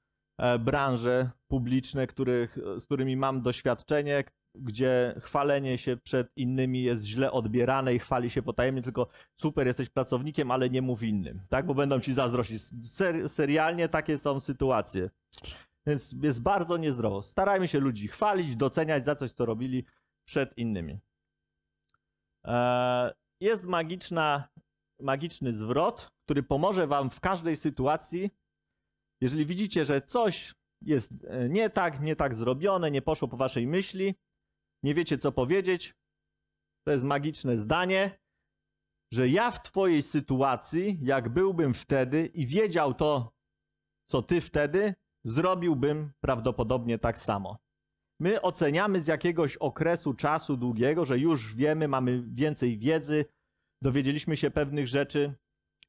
E, branże publiczne, których, z którymi mam doświadczenie, gdzie chwalenie się przed innymi jest źle odbierane i chwali się potajemnie, tylko super, jesteś pracownikiem, ale nie mów innym, tak? Bo będą ci zazdrościć. Ser serialnie takie są sytuacje. Więc jest bardzo niezdrowo. Starajmy się ludzi chwalić, doceniać za coś, co robili przed innymi. E, jest magiczna, magiczny zwrot, który pomoże wam w każdej sytuacji jeżeli widzicie, że coś jest e, nie tak, nie tak zrobione, nie poszło po waszej myśli, nie wiecie co powiedzieć, to jest magiczne zdanie, że ja w twojej sytuacji, jak byłbym wtedy i wiedział to, co ty wtedy, zrobiłbym prawdopodobnie tak samo. My oceniamy z jakiegoś okresu czasu długiego, że już wiemy, mamy więcej wiedzy, dowiedzieliśmy się pewnych rzeczy,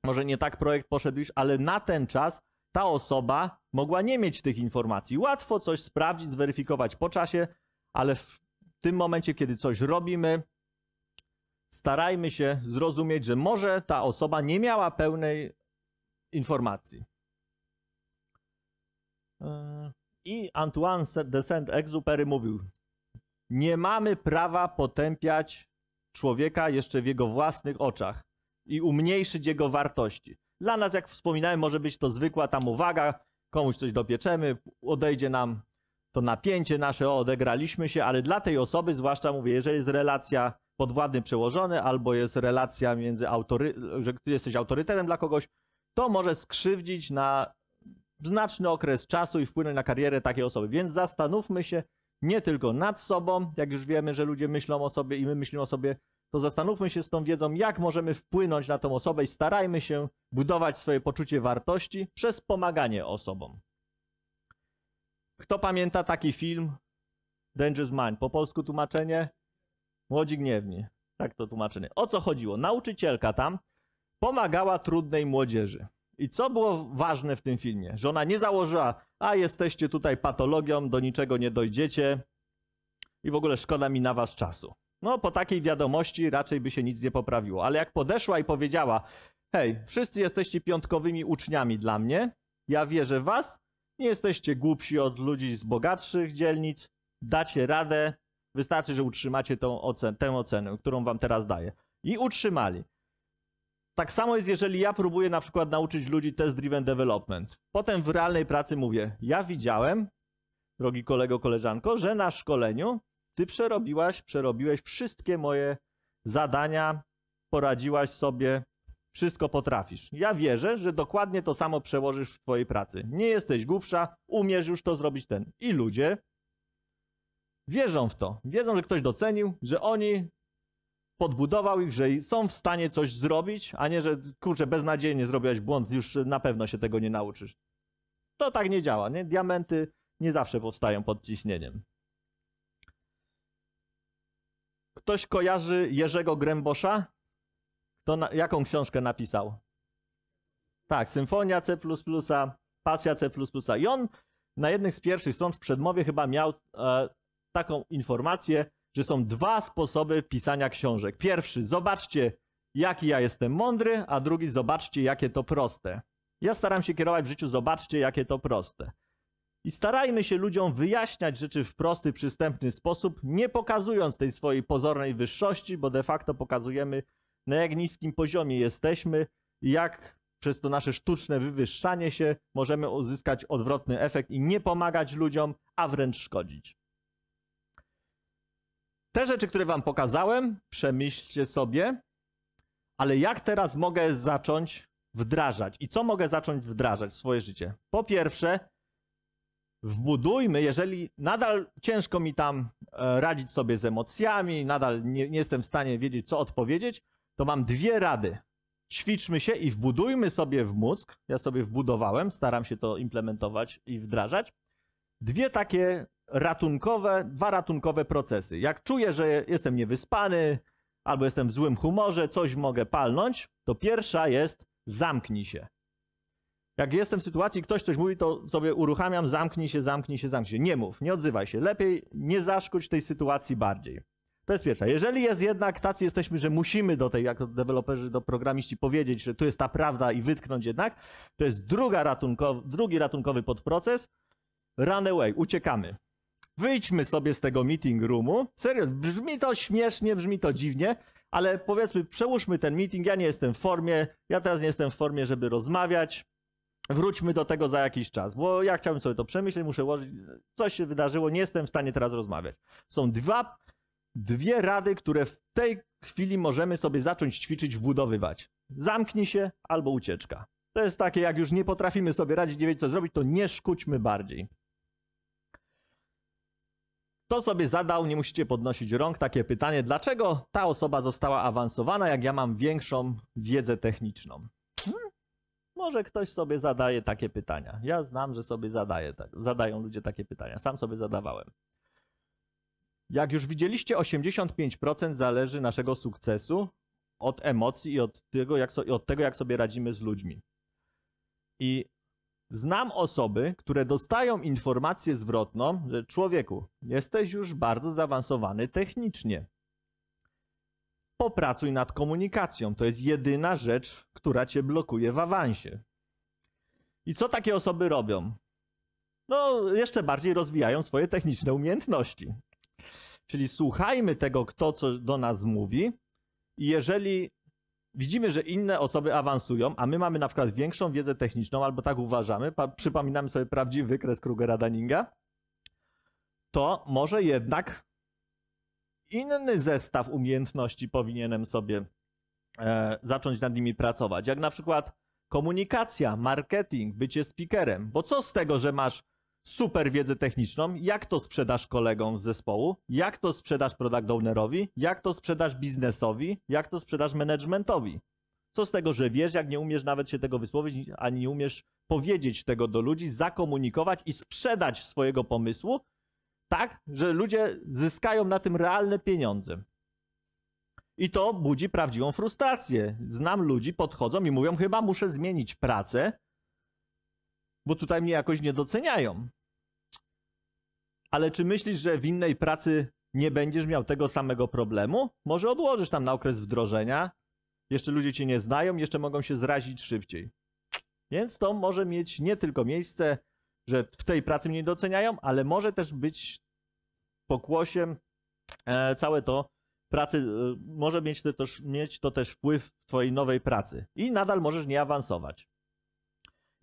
może nie tak projekt poszedł już, ale na ten czas ta osoba mogła nie mieć tych informacji. Łatwo coś sprawdzić, zweryfikować po czasie, ale w tym momencie, kiedy coś robimy, starajmy się zrozumieć, że może ta osoba nie miała pełnej informacji. Yy, I Antoine de Saint-Exupéry mówił: Nie mamy prawa potępiać człowieka jeszcze w jego własnych oczach i umniejszyć jego wartości. Dla nas, jak wspominałem, może być to zwykła tam uwaga, komuś coś dopieczemy, odejdzie nam to napięcie nasze, o, odegraliśmy się, ale dla tej osoby, zwłaszcza mówię, jeżeli jest relacja podwładny przełożony albo jest relacja między autory, że ty jesteś autorytetem dla kogoś, to może skrzywdzić na znaczny okres czasu i wpłynąć na karierę takiej osoby. Więc zastanówmy się nie tylko nad sobą, jak już wiemy, że ludzie myślą o sobie i my myślimy o sobie, to zastanówmy się z tą wiedzą, jak możemy wpłynąć na tą osobę i starajmy się budować swoje poczucie wartości przez pomaganie osobom. Kto pamięta taki film Dangerous Mind? Po polsku tłumaczenie Młodzi Gniewni. Tak to tłumaczenie. O co chodziło? Nauczycielka tam pomagała trudnej młodzieży. I co było ważne w tym filmie? Że ona nie założyła, a jesteście tutaj patologią, do niczego nie dojdziecie i w ogóle szkoda mi na was czasu. No, po takiej wiadomości raczej by się nic nie poprawiło. Ale jak podeszła i powiedziała: Hej, wszyscy jesteście piątkowymi uczniami dla mnie, ja wierzę w was, nie jesteście głupsi od ludzi z bogatszych dzielnic, dacie radę, wystarczy, że utrzymacie tą ocen- tę ocenę, którą wam teraz daję. I utrzymali. Tak samo jest, jeżeli ja próbuję na przykład nauczyć ludzi test-driven development. Potem w realnej pracy mówię, ja widziałem, drogi kolego, koleżanko, że na szkoleniu ty przerobiłaś, przerobiłeś wszystkie moje zadania, poradziłaś sobie, wszystko potrafisz. Ja wierzę, że dokładnie to samo przełożysz w Twojej pracy. Nie jesteś głupsza, umiesz już to zrobić ten. I ludzie wierzą w to. Wiedzą, że ktoś docenił, że oni podbudował ich, że są w stanie coś zrobić, a nie, że kurczę, beznadziejnie zrobiłeś błąd, już na pewno się tego nie nauczysz. To tak nie działa, nie? Diamenty nie zawsze powstają pod ciśnieniem. Ktoś kojarzy Jerzego Grębosza? Kto na, jaką książkę napisał? Tak, Symfonia C, Pasja C. I on na jednych z pierwszych stron w przedmowie chyba miał e, taką informację, że są dwa sposoby pisania książek. Pierwszy, zobaczcie, jaki ja jestem mądry, a drugi, zobaczcie, jakie to proste. Ja staram się kierować w życiu, zobaczcie, jakie to proste. I starajmy się ludziom wyjaśniać rzeczy w prosty, przystępny sposób, nie pokazując tej swojej pozornej wyższości, bo de facto pokazujemy, na jak niskim poziomie jesteśmy i jak przez to nasze sztuczne wywyższanie się możemy uzyskać odwrotny efekt i nie pomagać ludziom, a wręcz szkodzić. Te rzeczy, które Wam pokazałem, przemyślcie sobie, ale jak teraz mogę zacząć wdrażać i co mogę zacząć wdrażać w swoje życie? Po pierwsze, wbudujmy, jeżeli nadal ciężko mi tam e, radzić sobie z emocjami, nadal nie, nie, jestem w stanie wiedzieć, co odpowiedzieć, to mam dwie rady. Ćwiczmy się i wbudujmy sobie w mózg. Ja sobie wbudowałem, staram się to implementować i wdrażać. Dwie takie ratunkowe, dwa ratunkowe procesy. Jak czuję, że jestem niewyspany albo jestem w złym humorze, coś mogę palnąć, to pierwsza jest zamknij się. Jak jestem w sytuacji, ktoś coś mówi, to sobie uruchamiam, zamknij się, zamknij się, zamknij się. Nie mów, nie odzywaj się. Lepiej nie zaszkodź tej sytuacji bardziej. pierwsza. Jeżeli jest jednak, tacy jesteśmy, że musimy do tej, jako deweloperzy, do programiści powiedzieć, że tu jest ta prawda i wytknąć jednak, to jest druga ratunkowy, drugi ratunkowy podproces. Run away, uciekamy. Wyjdźmy sobie z tego meeting roomu. Serio, brzmi to śmiesznie, brzmi to dziwnie, ale powiedzmy, przełóżmy ten meeting. Ja nie jestem w formie, ja teraz nie jestem w formie, żeby rozmawiać wróćmy do tego za jakiś czas, bo ja chciałbym sobie to przemyśleć, muszę ułożyć, coś się wydarzyło, nie jestem w stanie teraz rozmawiać. Są dwa, dwie rady, które w tej chwili możemy sobie zacząć ćwiczyć, wbudowywać. Zamknij się albo ucieczka. To jest takie, jak już nie potrafimy sobie radzić, nie wiedzieć co zrobić, to nie szkódźmy bardziej. To sobie zadał, nie musicie podnosić rąk, takie pytanie, dlaczego ta osoba została awansowana, jak ja mam większą wiedzę techniczną. Może ktoś sobie zadaje takie pytania. Ja znam, że sobie tak, zadają ludzie takie pytania. Sam sobie zadawałem. Jak już widzieliście, 85% zależy naszego sukcesu od emocji i od tego, jak, so, i od tego, jak sobie radzimy z ludźmi. I znam osoby, które dostają informację zwrotną, że człowieku, jesteś już bardzo zaawansowany technicznie Popracuj nad komunikacją. To jest jedyna rzecz, która cię blokuje w awansie. I co takie osoby robią? No, jeszcze bardziej rozwijają swoje techniczne umiejętności. Czyli słuchajmy tego, kto co do nas mówi, i jeżeli widzimy, że inne osoby awansują, a my mamy na przykład większą wiedzę techniczną, albo tak uważamy, przypominamy sobie prawdziwy wykres Krugera-Daninga, to może jednak inny zestaw umiejętności powinienem sobie e, zacząć nad nimi pracować. Jak na przykład komunikacja, marketing, bycie speakerem. Bo co z tego, że masz super wiedzę techniczną, jak to sprzedasz kolegom z zespołu, jak to sprzedasz product ownerowi, jak to sprzedasz biznesowi, jak to sprzedasz managementowi. Co z tego, że wiesz, jak nie umiesz nawet się tego wysłowić, ani nie umiesz powiedzieć tego do ludzi, zakomunikować i sprzedać swojego pomysłu, tak, że ludzie zyskają na tym realne pieniądze. I to budzi prawdziwą frustrację. Znam ludzi, podchodzą i mówią: Chyba muszę zmienić pracę, bo tutaj mnie jakoś nie doceniają. Ale czy myślisz, że w innej pracy nie będziesz miał tego samego problemu? Może odłożysz tam na okres wdrożenia. Jeszcze ludzie cię nie znają, jeszcze mogą się zrazić szybciej. Więc to może mieć nie tylko miejsce że w tej pracy mnie doceniają, ale może też być pokłosiem e, całe to pracy, e, może mieć to, też, mieć to też wpływ w twojej nowej pracy i nadal możesz nie awansować.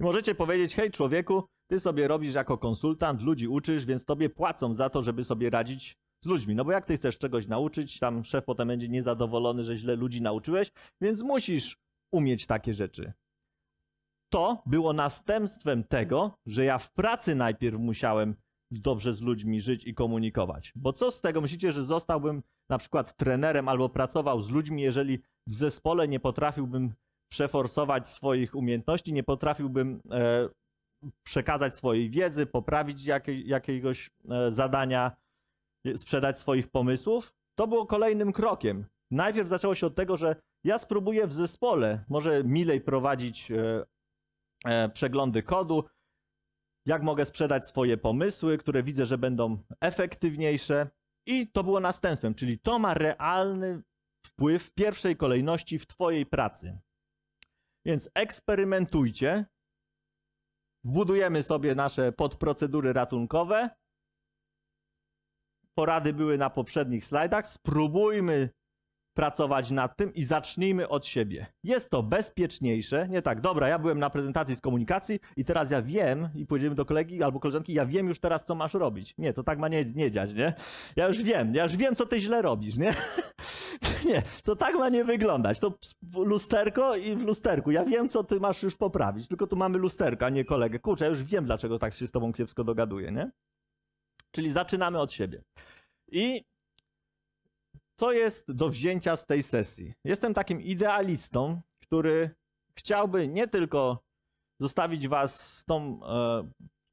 możecie powiedzieć, hej człowieku, ty sobie robisz jako konsultant, ludzi uczysz, więc tobie płacą za to, żeby sobie radzić z ludźmi. No bo jak ty chcesz czegoś nauczyć, tam szef potem będzie niezadowolony, że źle ludzi nauczyłeś, więc musisz umieć takie rzeczy to było następstwem tego, że ja w pracy najpierw musiałem dobrze z ludźmi żyć i komunikować. Bo co z tego myślicie, że zostałbym na przykład trenerem albo pracował z ludźmi, jeżeli w zespole nie potrafiłbym przeforsować swoich umiejętności, nie potrafiłbym e, przekazać swojej wiedzy, poprawić jakiegoś e, zadania, e, sprzedać swoich pomysłów? To było kolejnym krokiem. Najpierw zaczęło się od tego, że ja spróbuję w zespole może milej prowadzić e, E, przeglądy kodu, jak mogę sprzedać swoje pomysły, które widzę, że będą efektywniejsze. I to było następstwem, czyli to ma realny wpływ w pierwszej kolejności w Twojej pracy. Więc eksperymentujcie, budujemy sobie nasze podprocedury ratunkowe. Porady były na poprzednich slajdach. Spróbujmy pracować nad tym i zacznijmy od siebie. Jest to bezpieczniejsze, nie tak, dobra, ja byłem na prezentacji z komunikacji i teraz ja wiem, i pójdziemy do kolegi albo koleżanki, ja wiem już teraz, co masz robić. Nie, to tak ma nie, nie dziać, nie? Ja już wiem, ja już wiem, co ty źle robisz, nie? nie, to tak ma nie wyglądać. To lusterko i w lusterku. Ja wiem, co ty masz już poprawić, tylko tu mamy lusterka, a nie kolegę. Kurczę, ja już wiem, dlaczego tak się z tobą kiepsko dogaduję, nie? Czyli zaczynamy od siebie. I co jest do wzięcia z tej sesji? Jestem takim idealistą, który chciałby nie tylko zostawić was z tą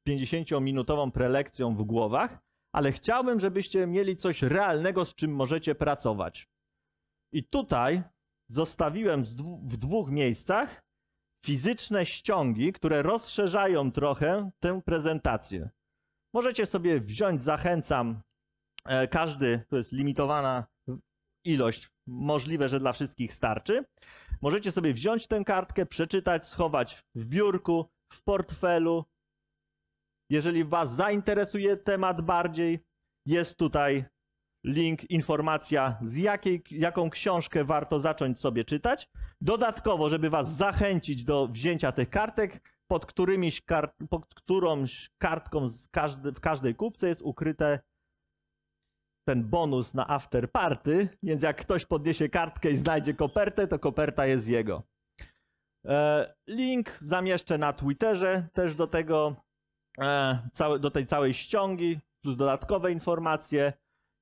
50-minutową e, prelekcją w głowach, ale chciałbym, żebyście mieli coś realnego, z czym możecie pracować. I tutaj zostawiłem w dwóch miejscach fizyczne ściągi, które rozszerzają trochę tę prezentację. Możecie sobie wziąć, zachęcam, e, każdy, to jest limitowana ilość możliwe, że dla wszystkich starczy. Możecie sobie wziąć tę kartkę, przeczytać, schować w biurku, w portfelu. Jeżeli Was zainteresuje temat bardziej, jest tutaj link, informacja, z jakiej, jaką książkę warto zacząć sobie czytać. Dodatkowo, żeby Was zachęcić do wzięcia tych kartek, pod, którymiś kart, pod którąś kartką każdy, w każdej kupce jest ukryte ten bonus na after party, więc jak ktoś podniesie kartkę i znajdzie kopertę, to koperta jest jego. E, link zamieszczę na Twitterze też do tego, e, do tej całej ściągi, plus dodatkowe informacje.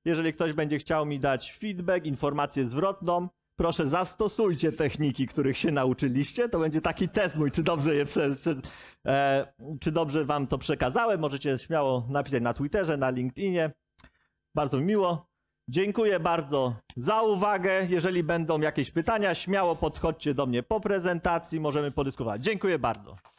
Jeżeli ktoś będzie chciał mi dać feedback, informację zwrotną, proszę zastosujcie techniki, których się nauczyliście. To będzie taki test mój, czy dobrze je prze, czy, e, czy dobrze wam to przekazałem. Możecie śmiało napisać na Twitterze, na LinkedInie. Bardzo mi miło. Dziękuję bardzo za uwagę. Jeżeli będą jakieś pytania, śmiało podchodźcie do mnie po prezentacji, możemy podyskutować. Dziękuję bardzo.